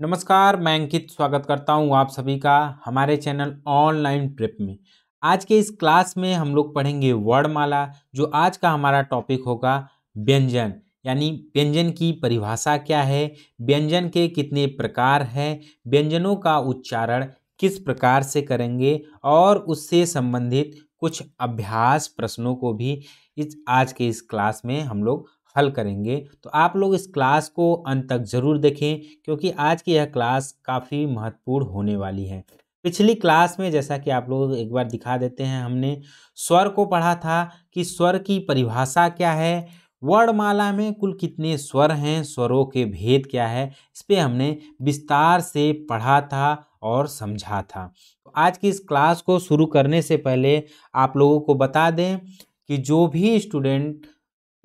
नमस्कार मैं अंकित स्वागत करता हूं आप सभी का हमारे चैनल ऑनलाइन ट्रिप में आज के इस क्लास में हम लोग पढ़ेंगे वर्णमाला जो आज का हमारा टॉपिक होगा व्यंजन यानी व्यंजन की परिभाषा क्या है व्यंजन के कितने प्रकार हैं व्यंजनों का उच्चारण किस प्रकार से करेंगे और उससे संबंधित कुछ अभ्यास प्रश्नों को भी इस आज के इस क्लास में हम लोग हल करेंगे तो आप लोग इस क्लास को अंत तक ज़रूर देखें क्योंकि आज की यह क्लास काफ़ी महत्वपूर्ण होने वाली है पिछली क्लास में जैसा कि आप लोग एक बार दिखा देते हैं हमने स्वर को पढ़ा था कि स्वर की परिभाषा क्या है वर्णमाला में कुल कितने स्वर हैं स्वरों के भेद क्या है इस पर हमने विस्तार से पढ़ा था और समझा था तो आज की इस क्लास को शुरू करने से पहले आप लोगों को बता दें कि जो भी student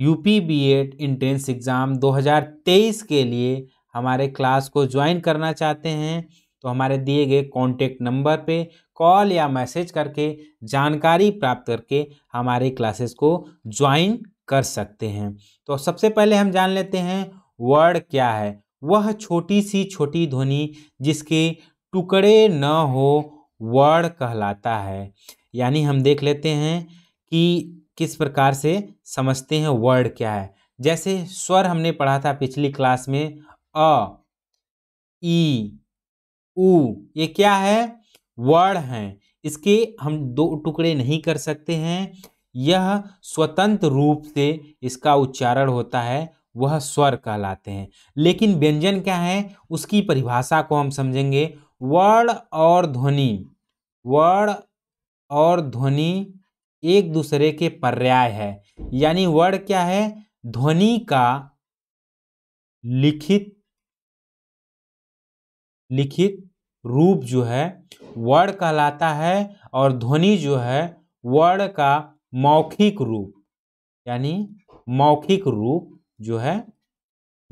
UP BEd entrance exam 2023 के लिए हमारे क्लास को ज्वाइन करना चाहते हैं तो हमारे दिए गए कॉन्टेक्ट नंबर पे कॉल या मैसेज करके जानकारी प्राप्त करके हमारे क्लासेस को ज्वाइन कर सकते हैं तो सबसे पहले हम जान लेते हैं वर्ड क्या है वह छोटी सी छोटी ध्वनि जिसके टुकड़े न हो वर्ड कहलाता है यानी हम देख लेते हैं कि किस प्रकार से समझते हैं वर्ड क्या है जैसे स्वर हमने पढ़ा था पिछली क्लास में अ ई ऊ ये क्या है वर्ड हैं इसके हम दो टुकड़े नहीं कर सकते हैं यह स्वतंत्र रूप से इसका उच्चारण होता है वह स्वर कहलाते हैं लेकिन व्यंजन क्या है उसकी परिभाषा को हम समझेंगे वर्ण और ध्वनि वर्ण और ध्वनि एक दूसरे के पर्याय है यानी वर्ड क्या है ध्वनि का लिखित लिखित रूप जो है वर्ड कहलाता है और ध्वनि जो है वर्ड का मौखिक रूप यानी मौखिक रूप जो है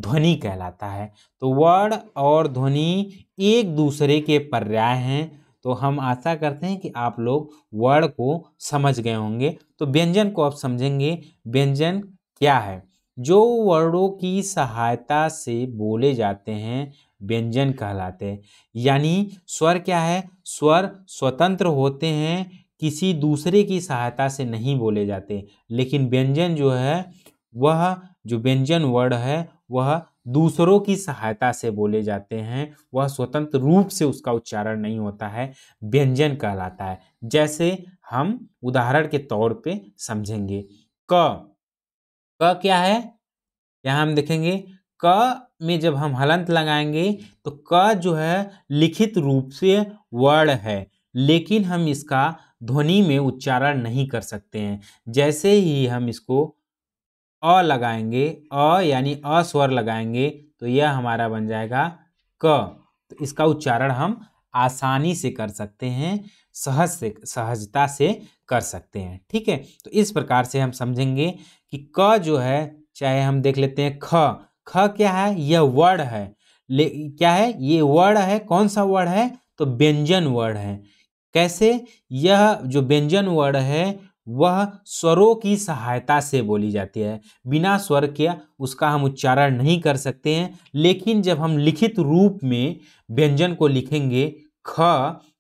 ध्वनि कहलाता है तो वर्ड और ध्वनि एक दूसरे के पर्याय हैं तो हम आशा करते हैं कि आप लोग वर्ड को समझ गए होंगे तो व्यंजन को आप समझेंगे व्यंजन क्या है जो वर्डों की सहायता से बोले जाते हैं व्यंजन कहलाते हैं यानी स्वर क्या है स्वर स्वतंत्र होते हैं किसी दूसरे की सहायता से नहीं बोले जाते लेकिन व्यंजन जो है वह जो व्यंजन वर्ड है वह दूसरों की सहायता से बोले जाते हैं वह स्वतंत्र रूप से उसका उच्चारण नहीं होता है व्यंजन कहलाता है जैसे हम उदाहरण के तौर पे समझेंगे क क क्या है यहाँ हम देखेंगे क में जब हम हलंत लगाएंगे तो क जो है लिखित रूप से वर्ण है लेकिन हम इसका ध्वनि में उच्चारण नहीं कर सकते हैं जैसे ही हम इसको अ लगाएंगे अ यानी अ स्वर लगाएंगे तो यह हमारा बन जाएगा क तो इसका उच्चारण हम आसानी से कर सकते हैं सहज से सहजता से कर सकते हैं ठीक है तो इस प्रकार से हम समझेंगे कि क जो है चाहे हम देख लेते हैं ख ख क्या है यह वर्ड है ले क्या है ये वर्ड है कौन सा वर्ड है तो व्यंजन वर्ड है कैसे यह जो व्यंजन वर्ड है वह स्वरों की सहायता से बोली जाती है बिना स्वर के उसका हम उच्चारण नहीं कर सकते हैं लेकिन जब हम लिखित रूप में व्यंजन को लिखेंगे ख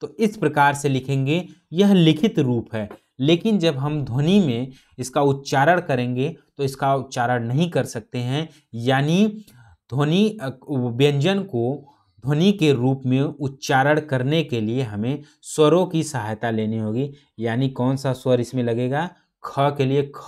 तो इस प्रकार से लिखेंगे यह लिखित रूप है लेकिन जब हम ध्वनि में इसका उच्चारण करेंगे तो इसका उच्चारण नहीं कर सकते हैं यानी ध्वनि व्यंजन को ध्वनि के रूप में उच्चारण करने के लिए हमें स्वरों की सहायता लेनी होगी यानी कौन सा स्वर इसमें लगेगा ख के लिए ख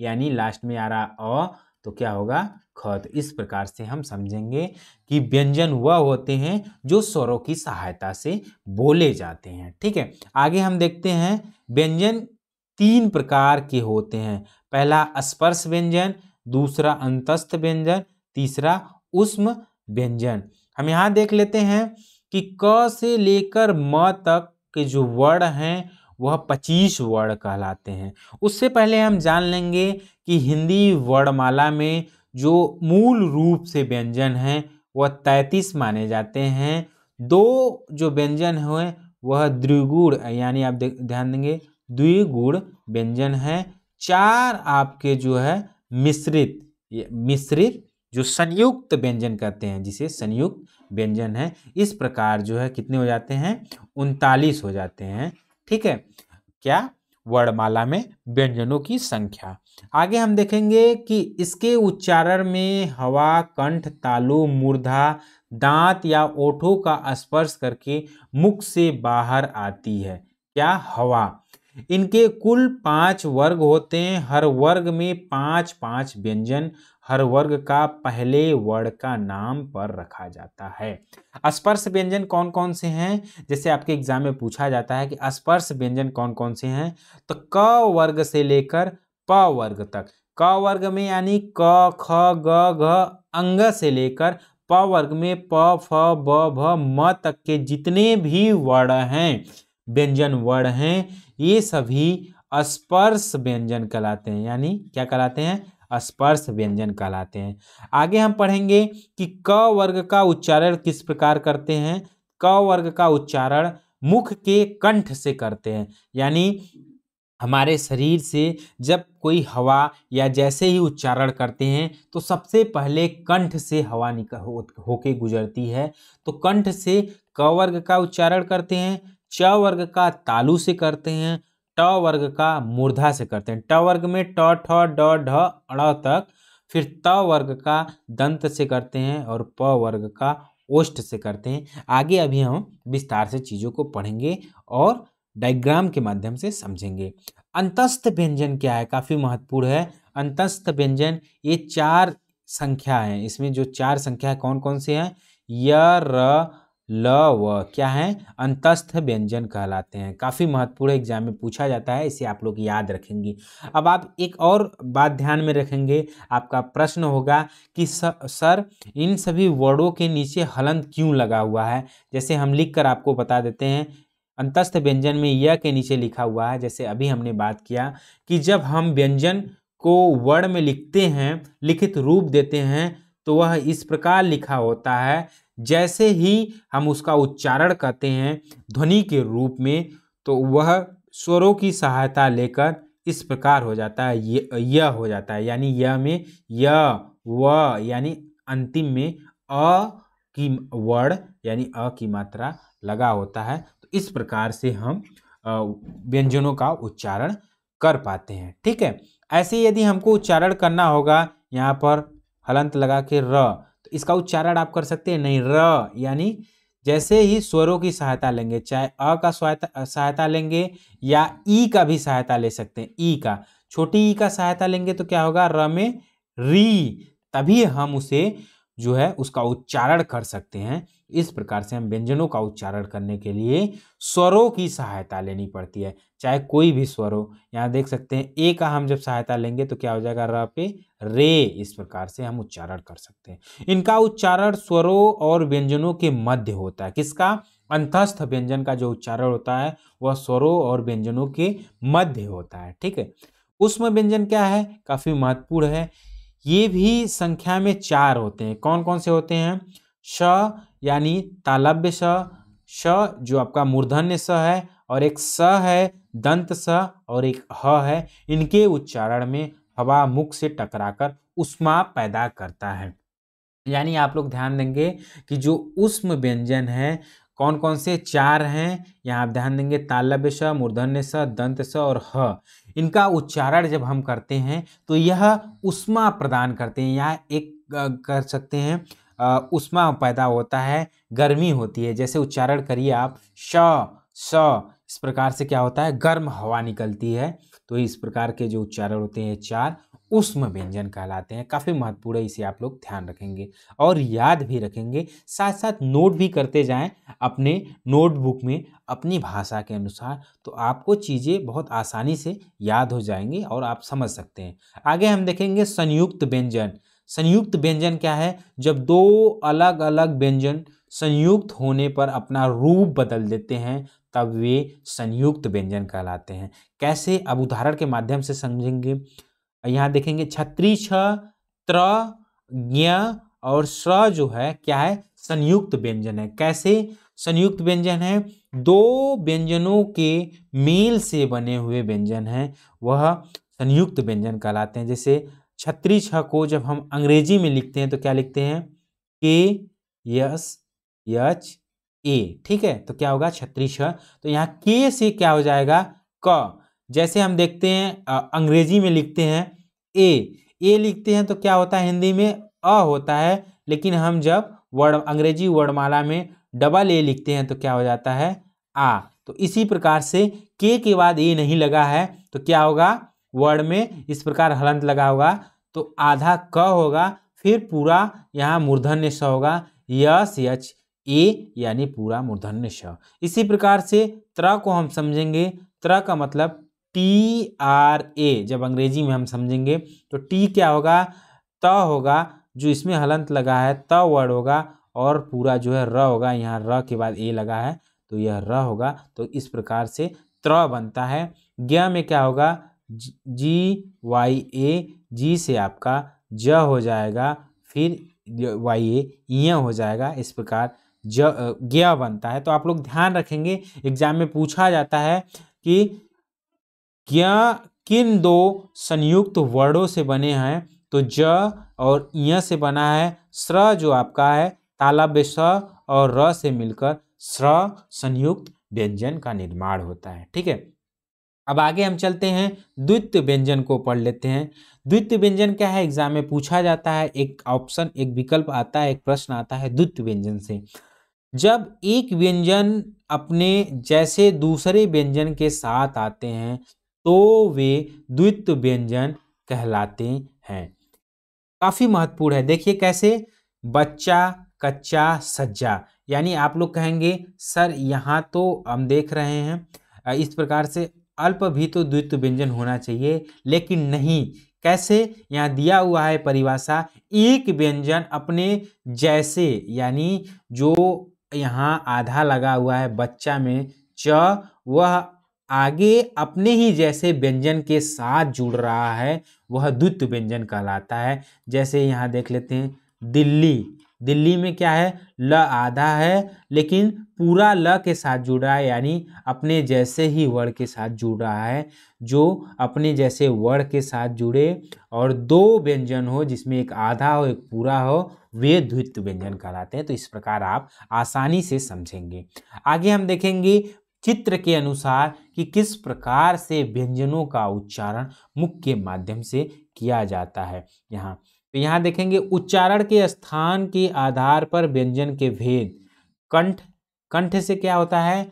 यानी लास्ट में आ रहा अ तो क्या होगा ख तो इस प्रकार से हम समझेंगे कि व्यंजन वह होते हैं जो स्वरों की सहायता से बोले जाते हैं ठीक है आगे हम देखते हैं व्यंजन तीन प्रकार के होते हैं पहला स्पर्श व्यंजन दूसरा अंतस्थ व्यंजन तीसरा उष्म व्यंजन हम यहाँ देख लेते हैं कि क से लेकर म तक के जो वर्ड हैं वह पच्चीस वर्ड कहलाते हैं उससे पहले हम जान लेंगे कि हिंदी वर्णमाला में जो मूल रूप से व्यंजन हैं वह तैंतीस माने जाते हैं दो जो व्यंजन हुए वह द्विगुण यानी आप ध्यान देंगे द्विगुण व्यंजन है चार आपके जो है मिश्रित मिश्रित जो संयुक्त व्यंजन कहते हैं जिसे संयुक्त व्यंजन है इस प्रकार जो है कितने हो जाते हैं उनतालीस हो जाते हैं ठीक है क्या वर्णमाला में व्यंजनों की संख्या आगे हम देखेंगे कि इसके उच्चारण में हवा कंठ तालु मूर्धा दांत या ओठों का स्पर्श करके मुख से बाहर आती है क्या हवा इनके कुल पांच वर्ग होते हैं हर वर्ग में पांच पांच व्यंजन हर वर्ग का पहले वर्ण का नाम पर रखा जाता है स्पर्श व्यंजन कौन कौन से हैं जैसे आपके एग्जाम में पूछा जाता है कि स्पर्श व्यंजन कौन कौन से हैं तो क वर्ग से लेकर प वर्ग तक क वर्ग में यानी क ख ग घ अंग से लेकर प वर्ग में प फ ब भ म तक के जितने भी वर्ण हैं व्यंजन वर्ण हैं ये सभी स्पर्श व्यंजन कहलाते हैं यानी क्या कहलाते हैं स्पर्श व्यंजन कहलाते हैं आगे हम पढ़ेंगे कि क वर्ग का उच्चारण किस प्रकार करते हैं क वर्ग का उच्चारण मुख के कंठ से करते हैं यानी हमारे शरीर से जब कोई हवा या जैसे ही उच्चारण करते हैं तो सबसे पहले कंठ से हवा निकल हो, होके गुजरती है तो कंठ से क वर्ग का उच्चारण करते हैं च वर्ग का तालु से करते हैं ट वर्ग का मूर्धा से करते हैं ट वर्ग में ट ठ ड ढ अड़ तक फिर त वर्ग का दंत से करते हैं और प वर्ग का ओष्ठ से करते हैं आगे अभी हम विस्तार से चीज़ों को पढ़ेंगे और डायग्राम के माध्यम से समझेंगे अंतस्थ व्यंजन क्या है काफ़ी महत्वपूर्ण है अंतस्थ व्यंजन ये चार संख्या है इसमें जो चार संख्या कौन कौन से हैं य ल व क्या है अंतस्थ व्यंजन कहलाते हैं काफ़ी महत्वपूर्ण एग्जाम में पूछा जाता है इसे आप लोग याद रखेंगी अब आप एक और बात ध्यान में रखेंगे आपका प्रश्न होगा कि सर इन सभी वर्डों के नीचे हलंत क्यों लगा हुआ है जैसे हम लिख कर आपको बता देते हैं अंतस्थ व्यंजन में य के नीचे लिखा हुआ है जैसे अभी हमने बात किया कि जब हम व्यंजन को वर्ड में लिखते हैं लिखित रूप देते हैं तो वह इस प्रकार लिखा होता है जैसे ही हम उसका उच्चारण करते हैं ध्वनि के रूप में तो वह स्वरों की सहायता लेकर इस प्रकार हो जाता है ये हो जाता है यानी य में य व यानी अंतिम में अ की वर्ण यानी अ की मात्रा लगा होता है तो इस प्रकार से हम व्यंजनों का उच्चारण कर पाते हैं ठीक है ऐसे यदि हमको उच्चारण करना होगा यहाँ पर हलंत लगा के र इसका उच्चारण आप कर सकते हैं नहीं र यानी जैसे ही स्वरों की सहायता लेंगे चाहे अ का सहायता लेंगे या ई का भी सहायता ले सकते हैं ई का छोटी ई का सहायता लेंगे तो क्या होगा र में री तभी हम उसे जो है उसका उच्चारण कर सकते हैं इस प्रकार से हम व्यंजनों का उच्चारण करने के लिए स्वरों की सहायता लेनी पड़ती है चाहे कोई भी स्वर हो यहाँ देख सकते हैं ए का हम जब सहायता लेंगे तो क्या हो जाएगा रा पे रे इस प्रकार से हम उच्चारण कर सकते हैं इनका उच्चारण स्वरों और व्यंजनों के मध्य होता है किसका अंतस्थ व्यंजन का जो उच्चारण होता है वह स्वरों और व्यंजनों के मध्य होता है ठीक है उसमें व्यंजन क्या है काफ़ी महत्वपूर्ण है ये भी संख्या में चार होते हैं कौन कौन से होते हैं श यानी तालब्य स श जो आपका मूर्धन्य स है और एक स है दंत स और एक ह है इनके उच्चारण में हवा मुख से टकराकर उष्मा पैदा करता है यानी आप लोग ध्यान देंगे कि जो उष्म व्यंजन है कौन कौन से चार हैं यहाँ आप ध्यान देंगे तालब्य स मूर्धन्य स दंत स और ह इनका उच्चारण जब हम करते हैं तो यह उष्मा प्रदान करते हैं यह एक कर सकते हैं उष्मा पैदा होता है गर्मी होती है जैसे उच्चारण करिए आप श स इस प्रकार से क्या होता है गर्म हवा निकलती है तो इस प्रकार के जो उच्चारण होते हैं चार उष्म व्यंजन कहलाते हैं काफ़ी महत्वपूर्ण है इसे आप लोग ध्यान रखेंगे और याद भी रखेंगे साथ साथ नोट भी करते जाएं अपने नोटबुक में अपनी भाषा के अनुसार तो आपको चीज़ें बहुत आसानी से याद हो जाएंगी और आप समझ सकते हैं आगे हम देखेंगे संयुक्त व्यंजन संयुक्त व्यंजन क्या है जब दो अलग अलग व्यंजन संयुक्त होने पर अपना रूप बदल देते हैं तब वे संयुक्त व्यंजन कहलाते हैं कैसे अब उदाहरण के माध्यम से समझेंगे यहाँ देखेंगे छत्री छ त्र ज्ञ और स्र जो है क्या है संयुक्त व्यंजन है कैसे संयुक्त व्यंजन है दो व्यंजनों के मेल से बने हुए व्यंजन हैं वह संयुक्त व्यंजन कहलाते हैं जैसे छत्री छ को जब हम अंग्रेजी में लिखते हैं तो क्या लिखते हैं के यस यच ए ठीक है तो क्या होगा छत्री छ तो यहाँ के से क्या हो जाएगा क जैसे हम देखते हैं अंग्रेजी में लिखते हैं ए ए लिखते हैं तो क्या होता है हिंदी में अ होता है लेकिन हम जब वर्ड अंग्रेजी वर्डमाला में डबल ए लिखते हैं तो क्या हो जाता है आ तो इसी प्रकार से के के बाद ए नहीं लगा है तो क्या होगा वर्ड में इस प्रकार हलंत लगा होगा तो आधा क होगा फिर पूरा यहाँ मूर्धन्य स होगा यस यच ए यानी पूरा मूर्धन्य स इसी प्रकार से त्र को हम समझेंगे त्र का मतलब टी आर ए जब अंग्रेजी में हम समझेंगे तो टी क्या होगा त होगा जो इसमें हलंत लगा है त वर्ड होगा और पूरा जो है र होगा यहाँ र के बाद ए लगा है तो यह र होगा तो इस प्रकार से त्र बनता है ज्ञ में क्या होगा जी वाई ए जी से आपका ज हो जाएगा फिर वाई ए हो जाएगा इस प्रकार ज गया बनता है तो आप लोग ध्यान रखेंगे एग्जाम में पूछा जाता है कि क्या किन दो संयुक्त वर्डों से बने हैं तो ज और य से बना है स्र जो आपका है तालाब स और र से मिलकर स्र संयुक्त व्यंजन का निर्माण होता है ठीक है अब आगे हम चलते हैं द्वितीय व्यंजन को पढ़ लेते हैं द्वितीय व्यंजन क्या है एग्जाम में पूछा जाता है एक ऑप्शन एक विकल्प आता है एक प्रश्न आता है द्वितीय व्यंजन से जब एक व्यंजन अपने जैसे दूसरे व्यंजन के साथ आते हैं तो वे द्वित्व व्यंजन कहलाते हैं काफ़ी महत्वपूर्ण है देखिए कैसे बच्चा कच्चा सज्जा यानी आप लोग कहेंगे सर यहाँ तो हम देख रहे हैं इस प्रकार से अल्प भी तो द्वित्व व्यंजन होना चाहिए लेकिन नहीं कैसे यहाँ दिया हुआ है परिभाषा एक व्यंजन अपने जैसे यानी जो यहाँ आधा लगा हुआ है बच्चा में च वह आगे अपने ही जैसे व्यंजन के साथ जुड़ रहा है वह द्वित्व व्यंजन कहलाता है जैसे यहाँ देख लेते हैं दिल्ली दिल्ली में क्या है ल आधा है लेकिन पूरा ल के साथ जुड़ रहा है यानी अपने जैसे ही वर्ड के साथ जुड़ रहा है जो अपने जैसे वर्ड के साथ जुड़े और दो व्यंजन हो जिसमें एक आधा हो एक पूरा हो वे द्वित व्यंजन कहलाते हैं तो इस प्रकार आप आसानी से समझेंगे आगे हम देखेंगे चित्र के अनुसार कि किस प्रकार से व्यंजनों का उच्चारण मुख्य के माध्यम से किया जाता है यहाँ तो यहाँ देखेंगे उच्चारण के स्थान के आधार पर व्यंजन के भेद कंठ कंठ से क्या होता है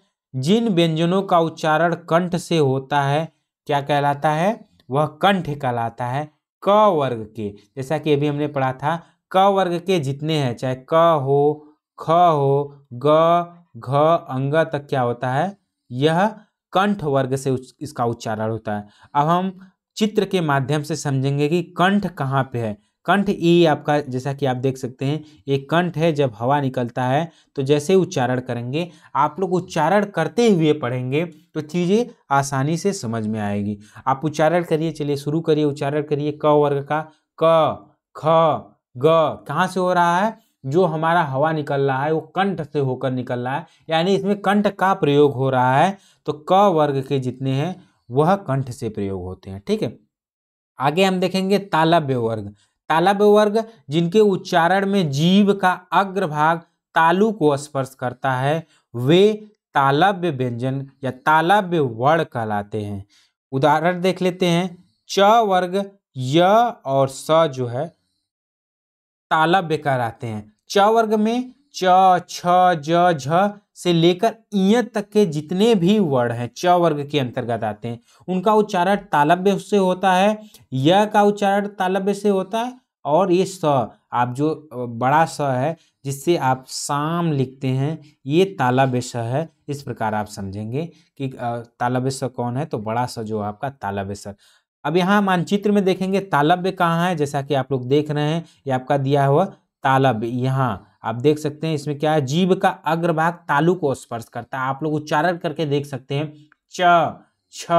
जिन व्यंजनों का उच्चारण कंठ से होता है क्या कहलाता है वह कंठ कहलाता है क वर्ग के जैसा कि अभी हमने पढ़ा था क वर्ग के जितने हैं चाहे क हो ख हो ग घ अंग तक क्या होता है यह कंठ वर्ग से इसका उच्चारण होता है अब हम चित्र के माध्यम से समझेंगे कि कंठ कहाँ पे है कंठ ई आपका जैसा कि आप देख सकते हैं एक कंठ है जब हवा निकलता है तो जैसे उच्चारण करेंगे आप लोग उच्चारण करते हुए पढ़ेंगे तो चीज़ें आसानी से समझ में आएगी आप उच्चारण करिए चलिए शुरू करिए उच्चारण करिए क वर्ग का क ख ग कहाँ से हो रहा है जो हमारा हवा निकल रहा है वो कंठ से होकर निकल रहा है यानी इसमें कंठ का प्रयोग हो रहा है तो क वर्ग के जितने हैं वह कंठ से प्रयोग होते हैं ठीक है आगे हम देखेंगे तालव्य वर्ग तालब वर्ग जिनके उच्चारण में जीव का अग्रभाग तालु को स्पर्श करता है वे तालब्य व्यंजन या तालब्य वर्ण कहलाते हैं उदाहरण देख लेते हैं च वर्ग य और स जो है तालब्य कहलाते हैं च वर्ग में च छ ज झ से लेकर इय तक के जितने भी वर्ड हैं च वर्ग के अंतर्गत आते हैं उनका उच्चारण तालब्य से होता है य का उच्चारण तालब्य से होता है और ये स आप जो बड़ा स है जिससे आप शाम लिखते हैं ये तालब्य स है इस प्रकार आप समझेंगे कि तालब्य स कौन है तो बड़ा स जो आपका तालब्य स अब यहाँ मानचित्र में देखेंगे तालब्य कहाँ है जैसा कि आप लोग देख रहे हैं ये आपका दिया हुआ तालब यहाँ आप देख सकते हैं इसमें क्या है जीव का अग्रभाग तालु को स्पर्श करता है आप लोग उच्चारण करके देख सकते हैं च छ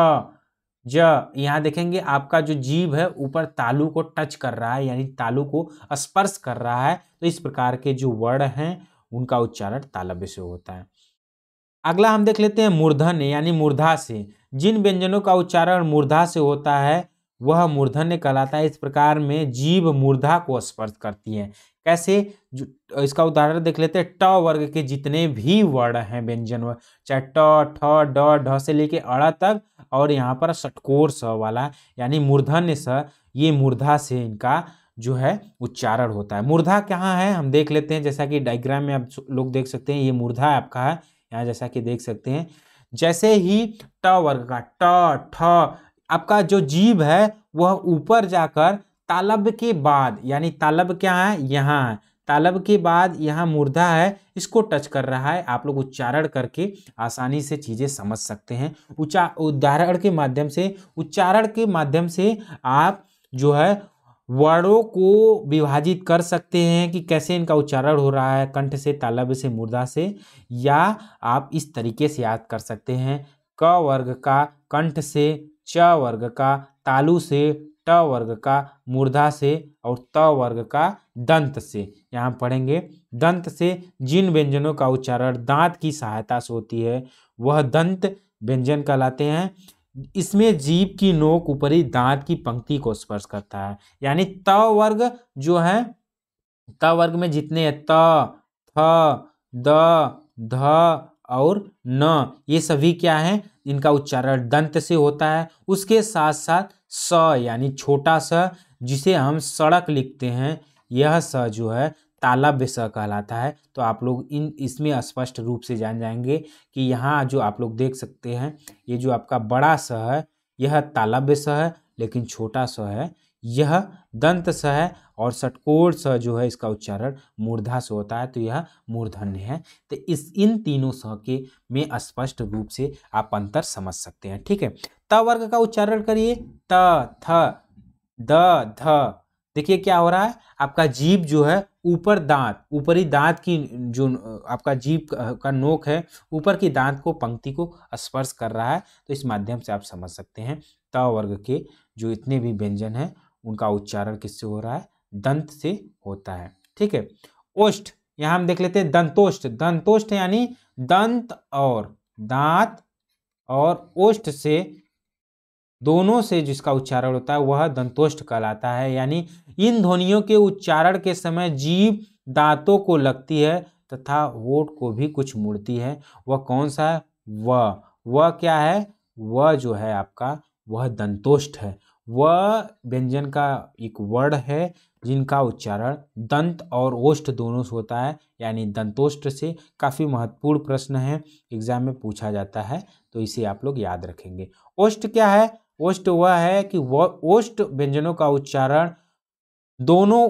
ज यहाँ देखेंगे आपका जो जीव है ऊपर तालु को टच कर रहा है यानी तालु को स्पर्श कर रहा है तो इस प्रकार के जो वर्ण हैं उनका उच्चारण तालव्य से होता है अगला हम देख लेते हैं मूर्धन यानी मूर्धा से जिन व्यंजनों का उच्चारण मूर्धा से होता है वह मूर्धन्य कहलाता है इस प्रकार में जीव मूर्धा को स्पर्श करती है कैसे इसका उदाहरण देख लेते हैं ट वर्ग के जितने भी वर्ण हैं व्यंजन वर्ग चाहे ट ठ ड ढ से लेके अड़ा तक और यहाँ पर षटकोर स वाला यानी मूर्धन्य स ये मूर्धा से इनका जो है उच्चारण होता है मूर्धा कहाँ है हम देख लेते हैं जैसा कि डायग्राम में आप लोग देख सकते हैं ये मूर्धा आपका है यहाँ जैसा कि देख सकते हैं जैसे ही ट वर्ग का ट ठ आपका जो जीव है वह ऊपर जाकर तालब के बाद यानी तालब क्या है यहाँ है तालब के बाद यहाँ मुर्दा है इसको टच कर रहा है आप लोग उच्चारण करके आसानी से चीज़ें समझ सकते हैं उच्चा उदाहरण के माध्यम से उच्चारण के माध्यम से आप जो है वर्णों को विभाजित कर सकते हैं कि कैसे इनका उच्चारण हो रहा है कंठ से तालब से मुर्दा से या आप इस तरीके से याद कर सकते हैं क वर्ग का कंठ से च वर्ग का तालु से ट वर्ग का मूर्धा से और त वर्ग का दंत से यहाँ पढ़ेंगे दंत से जिन व्यंजनों का उच्चारण दांत की सहायता से होती है वह दंत व्यंजन कहलाते हैं इसमें जीभ की नोक ऊपरी दांत की पंक्ति को स्पर्श करता है यानी त वर्ग जो है त वर्ग में जितने त द ध और न ये सभी क्या है इनका उच्चारण दंत से होता है उसके साथ साथ स यानी छोटा स जिसे हम सड़क लिखते हैं यह स जो है तालाब्य स कहलाता है तो आप लोग इन इसमें स्पष्ट रूप से जान जाएंगे कि यहाँ जो आप लोग देख सकते हैं ये जो आपका बड़ा स है यह तालाब्य स है लेकिन छोटा स है यह दंत स है और सटकोर स जो है इसका उच्चारण मूर्धा से होता है तो यह मूर्धन्य है तो इस इन तीनों स के में स्पष्ट रूप से आप अंतर समझ सकते हैं ठीक है त वर्ग का उच्चारण करिए त थ द ध देखिए क्या हो रहा है आपका जीभ जो है ऊपर दांत ऊपरी दांत की जो आपका जीभ का नोक है ऊपर की दांत को पंक्ति को स्पर्श कर रहा है तो इस माध्यम से आप समझ सकते हैं त वर्ग के जो इतने भी व्यंजन हैं उनका उच्चारण किससे हो रहा है दंत से होता है ठीक है ओष्ठ यहाँ हम देख लेते हैं दंतोष्ट दंतोष्ट यानी दंत और दांत और ओष्ठ से दोनों से जिसका उच्चारण होता है वह दंतोष्ट कहलाता है यानी इन ध्वनियों के उच्चारण के समय जीव दांतों को लगती है तथा वोट को भी कुछ मुड़ती है वह कौन सा है वह वह क्या है वह जो है आपका वह दंतोष्ट है वह व्यंजन का एक वर्ड है जिनका उच्चारण दंत और ओष्ठ दोनों से होता है यानी दंतोष्ठ से काफ़ी महत्वपूर्ण प्रश्न है एग्जाम में पूछा जाता है तो इसे आप लोग याद रखेंगे ओष्ठ क्या है ओष्ठ वह है कि वह ओष्ठ व्यंजनों का उच्चारण दोनों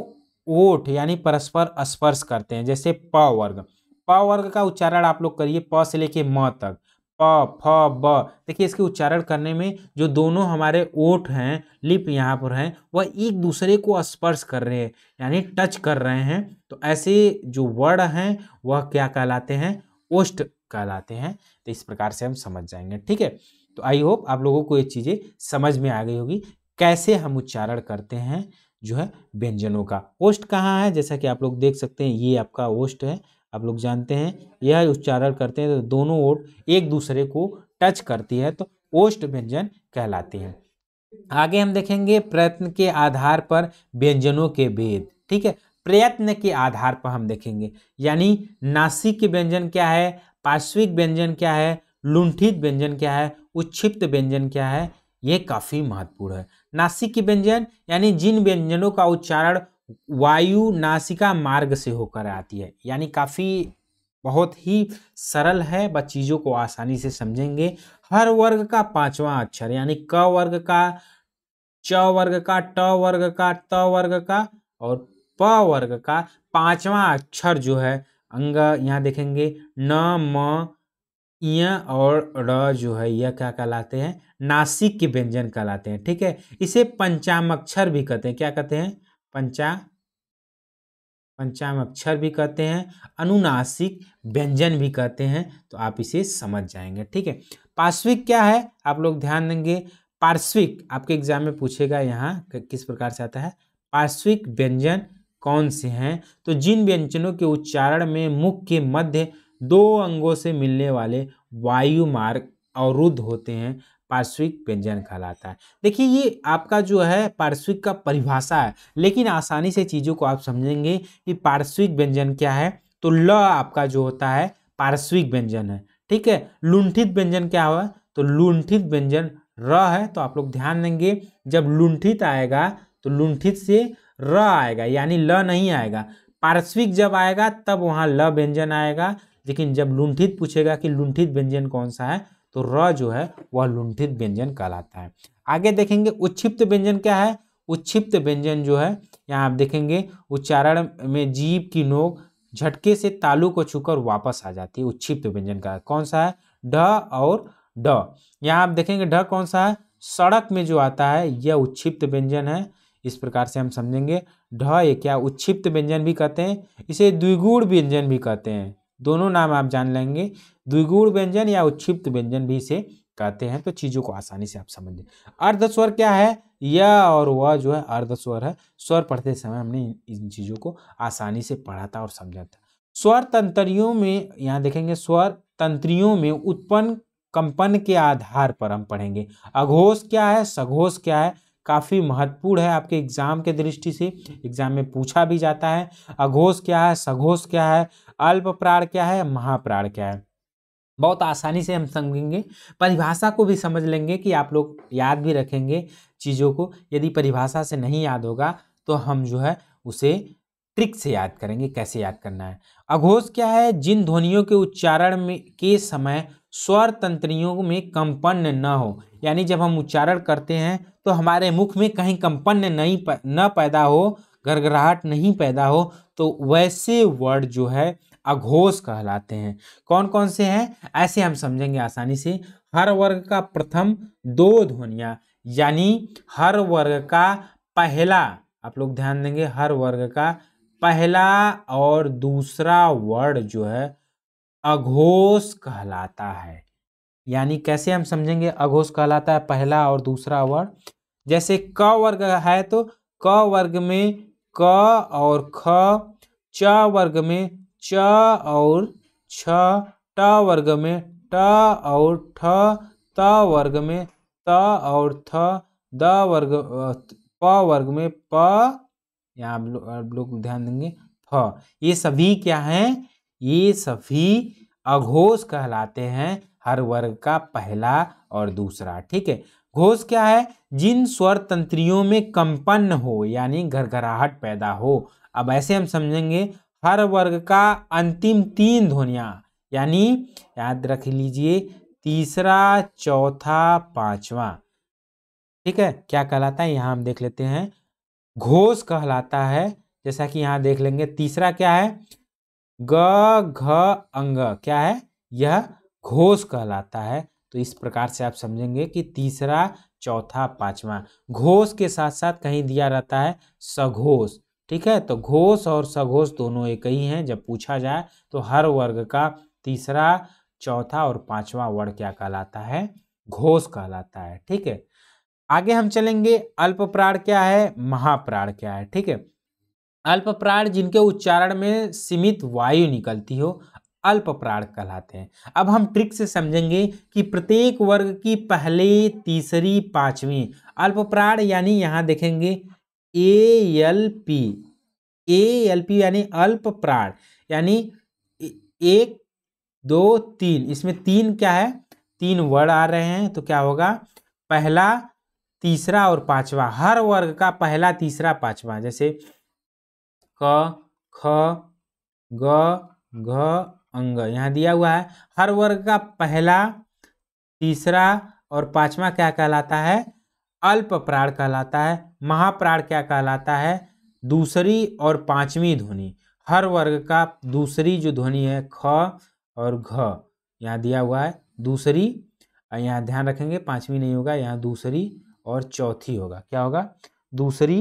ओठ यानी परस्पर स्पर्श करते हैं जैसे प वर्ग प वर्ग का उच्चारण आप लोग करिए प से लेके म तक प फ ब देखिए इसके उच्चारण करने में जो दोनों हमारे ओठ हैं लिप यहाँ पर हैं वह एक दूसरे को स्पर्श कर रहे हैं यानी टच कर रहे हैं तो ऐसे जो वर्ड हैं वह क्या कहलाते हैं ओष्ट कहलाते हैं तो इस प्रकार से हम समझ जाएंगे ठीक है तो आई होप आप लोगों को ये चीज़ें समझ में आ गई होगी कैसे हम उच्चारण करते हैं जो है व्यंजनों का ओष्ट कहाँ है जैसा कि आप लोग देख सकते हैं ये आपका ओष्ट है आप लोग जानते हैं यह उच्चारण करते हैं तो दोनों ओट एक दूसरे को टच करती है तो ओष्ट व्यंजन कहलाती है आगे हम देखेंगे प्रयत्न के आधार पर व्यंजनों के भेद ठीक है प्रयत्न के आधार पर हम देखेंगे यानी नासिक व्यंजन क्या है पार्श्विक व्यंजन क्या है लुंठित व्यंजन क्या है उच्छिप्त व्यंजन क्या है ये काफ़ी महत्वपूर्ण है नासिक व्यंजन यानी जिन व्यंजनों का उच्चारण वायु नासिका मार्ग से होकर आती है यानी काफ़ी बहुत ही सरल है बस चीज़ों को आसानी से समझेंगे हर वर्ग का पांचवा अक्षर यानी क वर्ग का च वर्ग का ट वर्ग का त वर्ग का और प वर्ग का पांचवा अक्षर जो है अंग यहाँ देखेंगे न म य और र जो है यह क्या कहलाते हैं नासिक के व्यंजन कहलाते हैं ठीक है इसे पंचामक्षर भी कहते हैं क्या कहते हैं पंचा पंचाम अक्षर भी कहते हैं अनुनासिक व्यंजन भी कहते हैं तो आप इसे समझ जाएंगे ठीक है पार्श्विक क्या है आप लोग ध्यान देंगे पार्श्विक आपके एग्जाम में पूछेगा यहाँ किस प्रकार से आता है पार्श्विक व्यंजन कौन से हैं तो जिन व्यंजनों के उच्चारण में मुख के मध्य दो अंगों से मिलने वाले वायु मार्ग अवरुद्ध होते हैं पार्श्विक व्यंजन कहलाता है देखिए ये आपका जो है पार्श्विक का परिभाषा है लेकिन आसानी से चीज़ों को आप समझेंगे कि पार्श्विक व्यंजन क्या है तो ल आपका जो होता है पार्श्विक व्यंजन है ठीक है लुंठित व्यंजन क्या हुआ तो लुंठित व्यंजन र है तो आप लोग ध्यान देंगे जब लुंठित आएगा तो लुंठित से र आएगा यानी ल नहीं आएगा पार्श्विक जब आएगा तब वहाँ ल व्यंजन आएगा लेकिन जब लुंठित पूछेगा कि लुंठित व्यंजन कौन सा है तो र जो है वह लुंठित व्यंजन कहलाता है आगे देखेंगे उच्छिप्त व्यंजन क्या है उच्छिप्त व्यंजन जो है यहाँ आप देखेंगे उच्चारण में जीव की नोक झटके से तालू को छूकर वापस आ जाती है उच्छिप्त व्यंजन का कौन सा है ढ और ड यहाँ आप देखेंगे ढ कौन सा है सड़क में जो आता है यह उच्छिप्त व्यंजन है इस प्रकार से हम समझेंगे ढ ये क्या उच्छिप्त व्यंजन भी कहते हैं इसे द्विगुण व्यंजन भी कहते हैं दोनों नाम आप जान लेंगे द्विगुण व्यंजन या उच्छिप्त व्यंजन भी इसे कहते हैं तो चीज़ों को आसानी से आप समझ लें अर्ध स्वर क्या है यह और वह जो है अर्ध स्वर है स्वर पढ़ते समय हमने इन चीज़ों को आसानी से पढ़ा था और समझा था स्वर तंत्रियों में यहाँ देखेंगे स्वर तंत्रियों में उत्पन्न कंपन के आधार पर हम पढ़ेंगे अघोष क्या है सघोष क्या है काफ़ी महत्वपूर्ण है आपके एग्जाम के दृष्टि से एग्जाम में पूछा भी जाता है अघोष क्या है सघोष क्या है अल्प प्राण क्या है महाप्राण क्या है बहुत आसानी से हम समझेंगे परिभाषा को भी समझ लेंगे कि आप लोग याद भी रखेंगे चीज़ों को यदि परिभाषा से नहीं याद होगा तो हम जो है उसे ट्रिक से याद करेंगे कैसे याद करना है अघोष क्या है जिन ध्वनियों के उच्चारण में के समय स्वर तंत्रियों में कंपन न हो यानी जब हम उच्चारण करते हैं तो हमारे मुख में कहीं कंपन नहीं न पैदा हो गड़गड़ाहट नहीं पैदा हो तो वैसे वर्ड जो है अघोष कहलाते हैं कौन कौन से हैं ऐसे हम समझेंगे आसानी से हर वर्ग का प्रथम दो ध्वनिया यानी हर वर्ग का पहला आप लोग ध्यान देंगे हर वर्ग का पहला और दूसरा वर्ड जो है अघोष कहलाता है यानी कैसे हम समझेंगे अघोष कहलाता है पहला और दूसरा वर्ड जैसे क वर्ग है तो क वर्ग में क और ख च वर्ग में च और छ ट वर्ग में ट और ठ त वर्ग में त और थ द वर्ग प वर्ग में प यहाँ आप लोग ध्यान देंगे फ ये सभी क्या हैं ये सभी अघोष कहलाते हैं हर वर्ग का पहला और दूसरा ठीक है घोष क्या है जिन स्वर तंत्रियों में कंपन हो यानी घरघराहट पैदा हो अब ऐसे हम समझेंगे हर वर्ग का अंतिम तीन ध्वनिया यानी याद रख लीजिए तीसरा चौथा पांचवा ठीक है क्या कहलाता है यहां हम देख लेते हैं घोष कहलाता है जैसा कि यहाँ देख लेंगे तीसरा क्या है ग घ अंग क्या है यह घोष कहलाता है तो इस प्रकार से आप समझेंगे कि तीसरा चौथा पांचवा घोष के साथ साथ कहीं दिया रहता है सघोष ठीक है तो घोष और सघोष दोनों एक ही हैं जब पूछा जाए तो हर वर्ग का तीसरा चौथा और पांचवा वर्ग क्या कहलाता है घोष कहलाता है ठीक है आगे हम चलेंगे अल्प प्राण क्या है महाप्राण क्या है ठीक है अल्प प्राण जिनके उच्चारण में सीमित वायु निकलती हो अल्प प्राण कहलाते हैं अब हम ट्रिक से समझेंगे कि प्रत्येक वर्ग की पहले तीसरी पांचवी अल्प प्राण यानी यहाँ देखेंगे A L P A L P यानी अल्प प्राण यानी एक दो तीन इसमें तीन क्या है तीन वर्ड आ रहे हैं तो क्या होगा पहला तीसरा और पांचवा हर वर्ग का पहला तीसरा पांचवा जैसे क ख ग घ अंग यहाँ दिया हुआ है हर वर्ग का पहला तीसरा और पांचवा क्या कहलाता है अल्प प्राण कहलाता है महाप्राण क्या कहलाता है दूसरी और पांचवी ध्वनि हर वर्ग का दूसरी जो ध्वनि है ख और घ यहाँ दिया हुआ है दूसरी यहाँ ध्यान रखेंगे पांचवी नहीं होगा यहाँ दूसरी और चौथी होगा क्या होगा दूसरी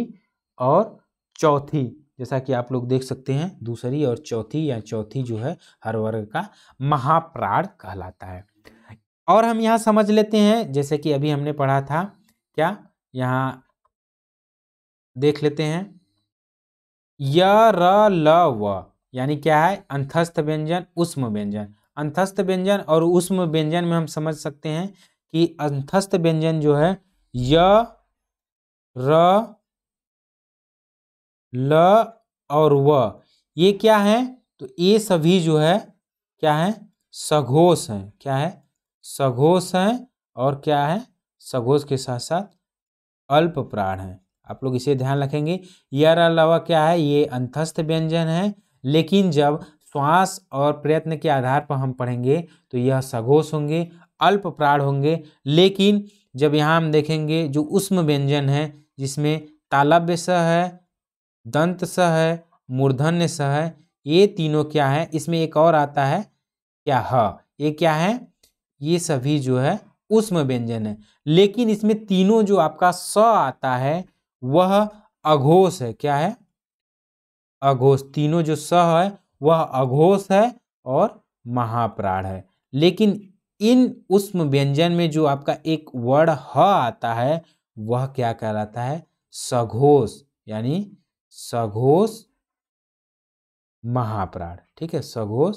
और चौथी जैसा कि आप लोग देख सकते हैं दूसरी और चौथी या चौथी जो है हर वर्ग का महाप्राण कहलाता है और हम यहाँ समझ लेते हैं जैसे कि अभी हमने पढ़ा था क्या यहाँ देख लेते हैं य र ल व यानी क्या है अंथस्थ व्यंजन उष्म व्यंजन अंतस्थ व्यंजन और उष्म व्यंजन में हम समझ सकते हैं कि अंतस्थ व्यंजन जो है य र ल और व ये क्या है तो ये सभी जो है क्या है सघोष हैं क्या है सघोष हैं और क्या है सघोष के साथ साथ अल्प प्राण है आप लोग इसे ध्यान रखेंगे यार अलावा क्या है ये अंतस्थ व्यंजन है लेकिन जब श्वास और प्रयत्न के आधार पर हम पढ़ेंगे तो यह सघोष होंगे अल्प प्राण होंगे लेकिन जब यहाँ हम देखेंगे जो उष्म व्यंजन है जिसमें तालव्य स है दंत स है मूर्धन्य स है ये तीनों क्या है इसमें एक और आता है क्या ह ये क्या है ये सभी जो है उष्म व्यंजन है लेकिन इसमें तीनों जो आपका स आता है वह अघोष है क्या है अघोष तीनों जो स है वह अघोष है और महाप्राण है लेकिन इन उष्म व्यंजन में जो आपका एक वर्ड ह आता है वह क्या कहलाता है सघोष यानी सघोष महाप्राण ठीक है सघोष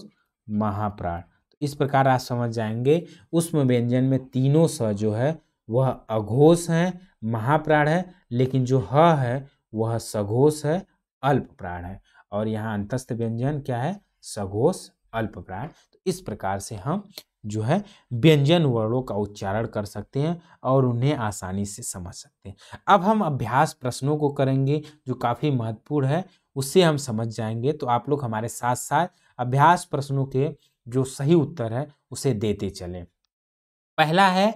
महाप्राण इस प्रकार आप समझ जाएंगे उसमें व्यंजन में तीनों स जो है वह अघोष है महाप्राण है लेकिन जो ह है वह सघोष है अल्प प्राण है और यहाँ अंतस्थ व्यंजन क्या है सघोष अल्प प्राण तो इस प्रकार से हम जो है व्यंजन वर्णों का उच्चारण कर सकते हैं और उन्हें आसानी से समझ सकते हैं अब हम अभ्यास प्रश्नों को करेंगे जो काफ़ी महत्वपूर्ण है उससे हम समझ जाएंगे तो आप लोग हमारे साथ साथ अभ्यास प्रश्नों के जो सही उत्तर है उसे देते चलें पहला है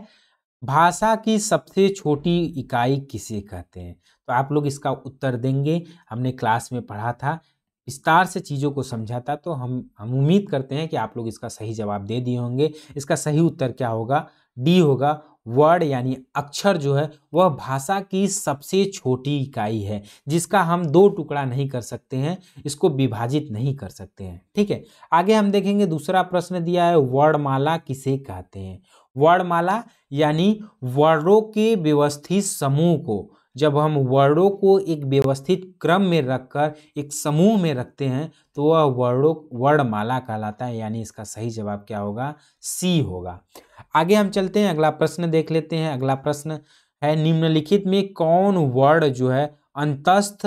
भाषा की सबसे छोटी इकाई किसे कहते हैं तो आप लोग इसका उत्तर देंगे हमने क्लास में पढ़ा था विस्तार से चीज़ों को समझाता तो हम हम उम्मीद करते हैं कि आप लोग इसका सही जवाब दे दिए होंगे इसका सही उत्तर क्या होगा डी होगा वर्ड यानी अक्षर जो है वह भाषा की सबसे छोटी इकाई है जिसका हम दो टुकड़ा नहीं कर सकते हैं इसको विभाजित नहीं कर सकते हैं ठीक है आगे हम देखेंगे दूसरा प्रश्न दिया है वर्णमाला किसे कहते हैं वर्णमाला यानी वर्णों के व्यवस्थित समूह को जब हम वर्डों को एक व्यवस्थित क्रम में रखकर एक समूह में रखते हैं तो वह वर्डों वर्णमाला कहलाता है यानी इसका सही जवाब क्या होगा सी होगा आगे हम चलते हैं अगला प्रश्न देख लेते हैं अगला प्रश्न है निम्नलिखित में कौन वर्ड जो है अंतस्थ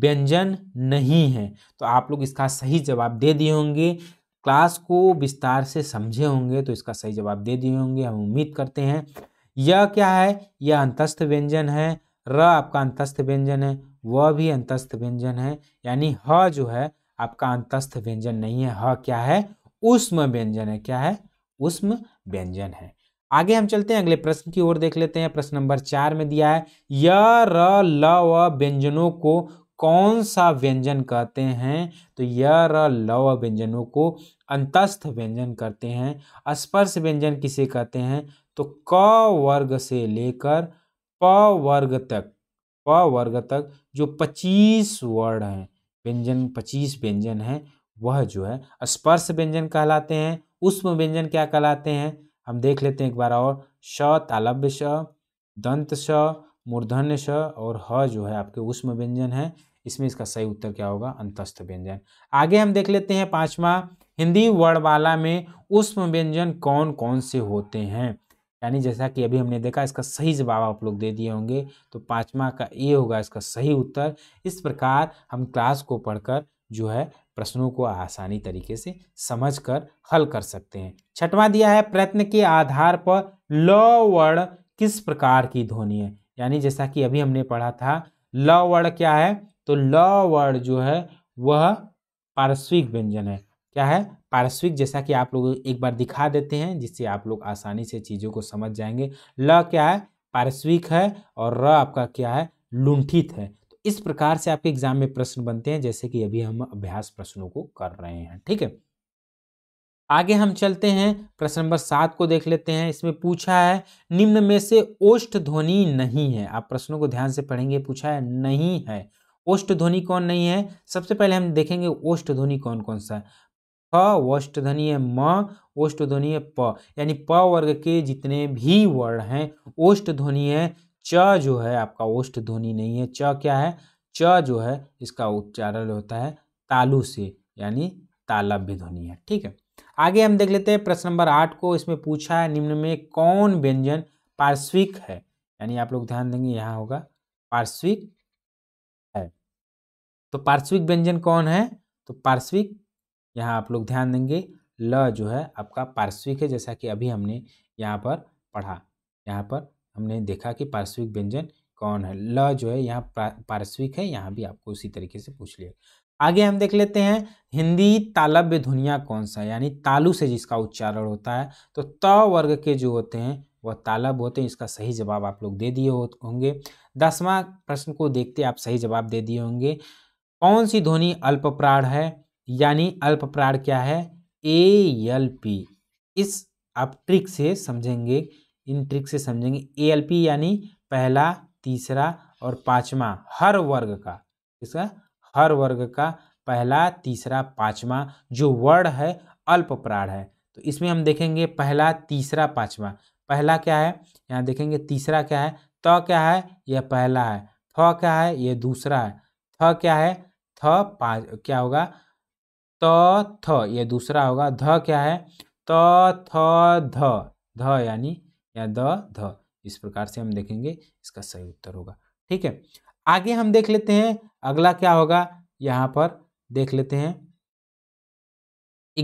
व्यंजन नहीं है तो आप लोग इसका सही जवाब दे दिए होंगे क्लास को विस्तार से समझे होंगे तो इसका सही जवाब दे दिए होंगे हम उम्मीद करते हैं यह क्या है यह अंतस्थ व्यंजन है र आपका अंतस्थ व्यंजन है व भी अंतस्थ व्यंजन है यानी ह जो है आपका अंतस्थ व्यंजन नहीं है ह क्या है उष्म व्यंजन है क्या है उष्म व्यंजन है आगे हम चलते हैं अगले प्रश्न की ओर देख लेते हैं प्रश्न नंबर चार में दिया है य र ल व व्यंजनों को कौन सा व्यंजन कहते हैं तो य र ल व व्यंजनों को अंतस्थ व्यंजन कहते हैं स्पर्श व्यंजन किसे कहते हैं तो क वर्ग से लेकर प वर्ग तक प वर्ग तक जो पच्चीस वर्ड हैं व्यंजन पच्चीस व्यंजन हैं वह जो है स्पर्श व्यंजन कहलाते हैं उष्म व्यंजन क्या कहलाते हैं हम देख लेते हैं एक बार और श तालब्य श दंत श मूर्धन्य श और ह जो है आपके उष्म व्यंजन है इसमें इसका सही उत्तर क्या होगा अंतस्थ व्यंजन आगे हम देख लेते हैं पांचवा हिंदी वर्णमाला में उष्म व्यंजन कौन कौन से होते हैं यानी जैसा कि अभी हमने देखा इसका सही जवाब आप लोग दे दिए होंगे तो पाँचवा का ए होगा इसका सही उत्तर इस प्रकार हम क्लास को पढ़कर जो है प्रश्नों को आसानी तरीके से समझकर हल कर सकते हैं छठवां दिया है प्रयत्न के आधार पर ल वर्ण किस प्रकार की ध्वनि है यानी जैसा कि अभी हमने पढ़ा था ल वर्ण क्या है तो ल वर्ण जो है वह पारस्विक व्यंजन है क्या है पारस्विक जैसा कि आप लोग एक बार दिखा देते हैं जिससे आप लोग आसानी से चीज़ों को समझ जाएंगे ल क्या है पारस्विक है और र आपका क्या है लुंठित है तो इस प्रकार से आपके एग्जाम में प्रश्न बनते हैं जैसे कि अभी हम अभ्यास प्रश्नों को कर रहे हैं ठीक है आगे हम चलते हैं प्रश्न नंबर सात को देख लेते हैं इसमें पूछा है निम्न में से ओष्ठ ध्वनि नहीं है आप प्रश्नों को ध्यान से पढ़ेंगे पूछा है नहीं है ओष्ठ ध्वनि कौन नहीं है सबसे पहले हम देखेंगे ओष्ठ ध्वनि कौन कौन सा है ख वष्ट ध्वनि है म ओष्ट ध्वनि है प यानी प वर्ग के जितने भी वर्ण हैं ओष्ट ध्वनि है च जो है आपका ओष्ट ध्वनि नहीं है च क्या है च जो है इसका उच्चारण होता है तालु से यानी तालब्य ध्वनि है ठीक है आगे हम देख लेते हैं प्रश्न नंबर आठ को इसमें पूछा है निम्न में कौन व्यंजन पार्श्विक है यानी आप लोग ध्यान देंगे यहाँ होगा पार्श्विक है तो पार्श्विक व्यंजन कौन है तो पार्श्विक यहाँ आप लोग ध्यान देंगे ल जो है आपका पार्श्विक है जैसा कि अभी हमने यहाँ पर पढ़ा यहाँ पर हमने देखा कि पार्श्विक व्यंजन कौन है ल जो है यहाँ पार्श्विक है यहाँ भी आपको उसी तरीके से पूछ लिया आगे हम देख लेते हैं हिंदी तालब्य ध्वनिया कौन सा यानी तालु से जिसका उच्चारण होता है तो त वर्ग के जो होते हैं वह तालब होते हैं इसका सही जवाब आप लोग दे दिए होंगे दसवां प्रश्न को देखते आप सही जवाब दे दिए होंगे कौन सी ध्वनि अल्पप्राण है यानी अल्प प्राण क्या है ए एल पी इस आप ट्रिक से समझेंगे इन ट्रिक से समझेंगे ए एल पी यानी पहला तीसरा और पाँचवा हर वर्ग का इसका हर वर्ग का पहला तीसरा पाँचवा जो वर्ड है अल्प प्राण है तो इसमें हम देखेंगे पहला तीसरा पाँचवा पहला क्या है यहाँ देखेंगे तीसरा क्या है त क्या है यह पहला है थ क्या है यह दूसरा है थ क्या है थ पाँच क्या होगा त थ ये दूसरा होगा ध क्या है त थ ध ध यानी या द ध इस प्रकार से हम देखेंगे इसका सही उत्तर होगा ठीक है आगे हम देख लेते हैं अगला क्या होगा यहाँ पर देख लेते हैं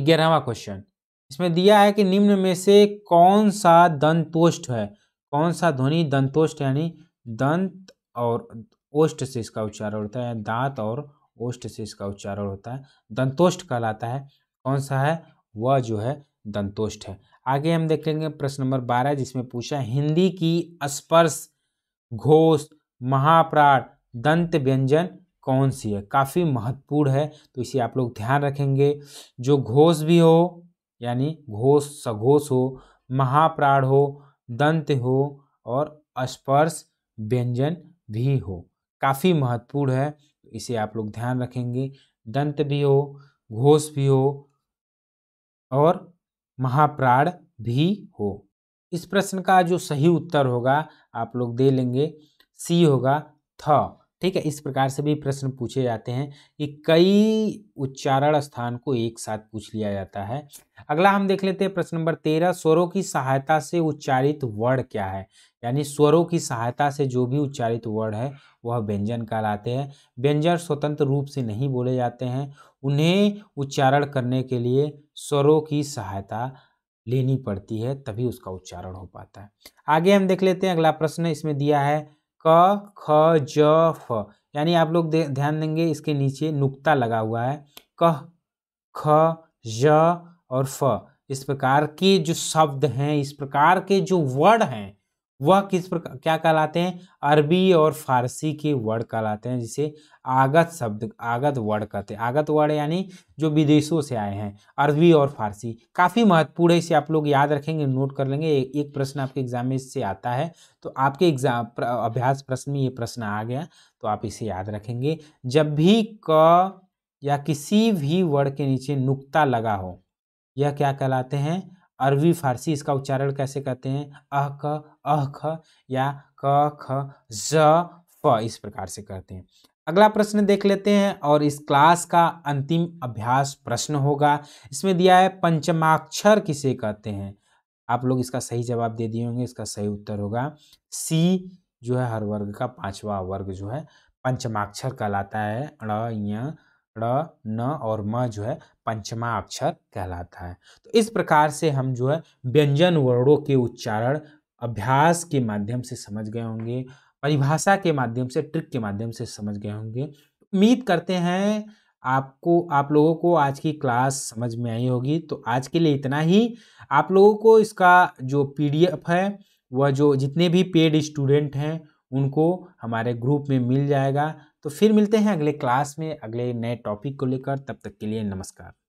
ग्यारहवा क्वेश्चन इसमें दिया है कि निम्न में से कौन सा दंतोष्ट है कौन सा ध्वनि दंतोष्ट यानी दंत और ओष्ट से इसका उच्चारण होता है दांत और ओष्ट से इसका उच्चारण होता है दंतोष्ट कहलाता है कौन सा है वह जो है दंतोष्ट है आगे हम देखेंगे प्रश्न नंबर बारह जिसमें पूछा हिंदी की स्पर्श घोष महाप्राण दंत व्यंजन कौन सी है काफ़ी महत्वपूर्ण है तो इसे आप लोग ध्यान रखेंगे जो घोष भी हो यानी घोष सघोष हो महाप्राण हो दंत हो और स्पर्श व्यंजन भी हो काफ़ी महत्वपूर्ण है तो इसे आप लोग ध्यान रखेंगे दंत भी हो घोष भी हो और महाप्राण भी हो इस प्रश्न का जो सही उत्तर होगा आप लोग दे लेंगे सी होगा थ ठीक है इस प्रकार से भी प्रश्न पूछे जाते हैं कि कई उच्चारण स्थान को एक साथ पूछ लिया जाता है अगला हम देख लेते हैं प्रश्न नंबर तेरह स्वरों की सहायता से उच्चारित वर्ड क्या है यानी स्वरों की सहायता से जो भी उच्चारित वर्ड है वह व्यंजन कहलाते हैं व्यंजन स्वतंत्र रूप से नहीं बोले जाते हैं उन्हें उच्चारण करने के लिए स्वरों की सहायता लेनी पड़ती है तभी उसका उच्चारण हो पाता है आगे हम देख लेते हैं अगला प्रश्न इसमें दिया है क ख ज फ यानी आप लोग ध्यान देंगे इसके नीचे नुक्ता लगा हुआ है कह ख ज और फ इस प्रकार के जो शब्द हैं इस प्रकार के जो वर्ड हैं वह किस प्रकार क्या कहलाते हैं अरबी और फारसी के वर्ड कहलाते हैं जिसे आगत शब्द आगत वर्ड कहते हैं आगत वर्ड यानी जो विदेशों से आए हैं अरबी और फारसी काफ़ी महत्वपूर्ण है इसे आप लोग याद रखेंगे नोट कर लेंगे ए, एक प्रश्न आपके एग्जाम में इससे आता है तो आपके एग्जाम प्र, अभ्यास प्रश्न में ये प्रश्न आ गया तो आप इसे याद रखेंगे जब भी क या किसी भी वर्ड के नीचे नुकता लगा हो यह क्या कहलाते हैं अरबी फारसी इसका उच्चारण कैसे कहते हैं अह क अह ख या क ख ज फ इस प्रकार से कहते हैं अगला प्रश्न देख लेते हैं और इस क्लास का अंतिम अभ्यास प्रश्न होगा इसमें दिया है पंचमाक्षर किसे कहते हैं आप लोग इसका सही जवाब दे दिए होंगे इसका सही उत्तर होगा सी जो है हर वर्ग का पांचवा वर्ग जो है पंचमाक्षर कहलाता है ण य ण न और म जो है पंचमा अक्षर कहलाता है तो इस प्रकार से हम जो है व्यंजन वर्णों के उच्चारण अभ्यास के माध्यम से समझ गए होंगे परिभाषा के माध्यम से ट्रिक के माध्यम से समझ गए होंगे उम्मीद करते हैं आपको आप लोगों को आज की क्लास समझ में आई होगी तो आज के लिए इतना ही आप लोगों को इसका जो पीडीएफ है वह जो जितने भी पेड स्टूडेंट हैं उनको हमारे ग्रुप में मिल जाएगा तो फिर मिलते हैं अगले क्लास में अगले नए टॉपिक को लेकर तब तक के लिए नमस्कार